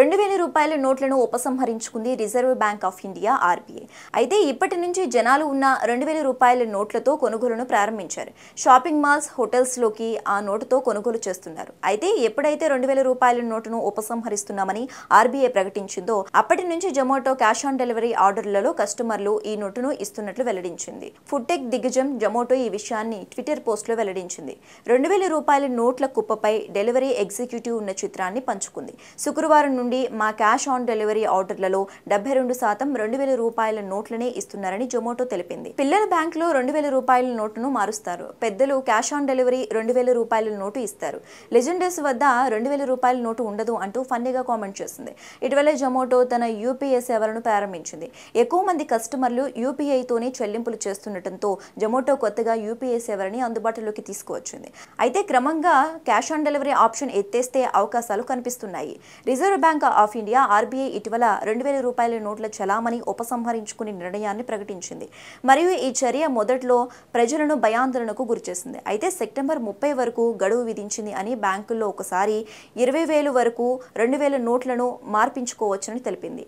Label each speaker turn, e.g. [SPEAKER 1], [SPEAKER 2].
[SPEAKER 1] రెండు వేల రూపాయల నోట్లను ఉపసంహరించుకుంది Reserve Bank of India RBI అయితే ఇప్పటి నుంచి జనాలు ఉన్న రెండు వేల రూపాయల నోట్లతో కొనుగోలును ప్రారంభించారు షాపింగ్ మాల్స్ హోటల్స్లోకి ఆ నోటుతో కొనుగోలు చేస్తున్నారు అయితే ఎప్పుడైతే రెండు వేల రూపాయల నోటును ఉపసంహరిస్తున్నామని ఆర్బీఐ ప్రకటించిందో అప్పటి నుంచి జొమాటో క్యాష్ ఆన్ డెలివరీ ఆర్డర్లలో కస్టమర్లు ఈ నోటును ఇస్తున్నట్లు వెల్లడించింది ఫుడ్టెక్ దిగ్గజం జొమాటో ఈ విషయాన్ని ట్విట్టర్ పోస్టులో వెల్లడించింది రెండు వేల రూపాయల నోట్ల కుప్పపై డెలివరీ ఎగ్జిక్యూటివ్ ఉన్న చిత్రాన్ని పంచుకుంది శుక్రవారం నుండి మా క్యాష్ ఆన్ డెలివరీ ఆర్డర్లలో డెబ్బై రెండు శాతం రెండు వేల రూపాయల నోట్లనే ఇస్తున్నారని జొమాటో తెలిపింది పిల్లల బ్యాంకులో రెండు వేల రూపాయల నోటును మారుస్తారు పెద్దలు క్యాష్ ఆన్ డెలివరీ రెండు వేల రూపాయల నోటు ఇస్తారు లెజెండర్స్ వద్ద రెండు వేల రూపాయల నోటు ఉండదు అంటూ ఫన్నీగా కామెంట్ చేసింది ఇటీవల జొమాటో తన యూపీఐ సేవలను ప్రారంభించింది ఎక్కువ మంది కస్టమర్లు యూపీఐతోనే చెల్లింపులు చేస్తుండటంతో జొమాటో కొత్తగా యూపీఐ సేవలని అందుబాటులోకి తీసుకువచ్చింది అయితే క్రమంగా క్యాష్ ఆన్ డెలివరీ ఆప్షన్ ఎత్తేస్తే అవకాశాలు కనిపిస్తున్నాయి Reserve Bank Bank of India RBI ఇటీవల రెండు వేల రూపాయల నోట్ల చలామణి ఉపసంహరించుకునే నిర్ణయాన్ని ప్రకటించింది మరియు ఈ చర్య మొదట్లో ప్రజలను భయాందోళనకు గురిచేసింది అయితే సెప్టెంబర్ ముప్పై వరకు గడువు విధించింది అని బ్యాంకుల్లో ఒకసారి ఇరవై వేలు వరకు రెండు వేల నోట్లను మార్పించుకోవచ్చని తెలిపింది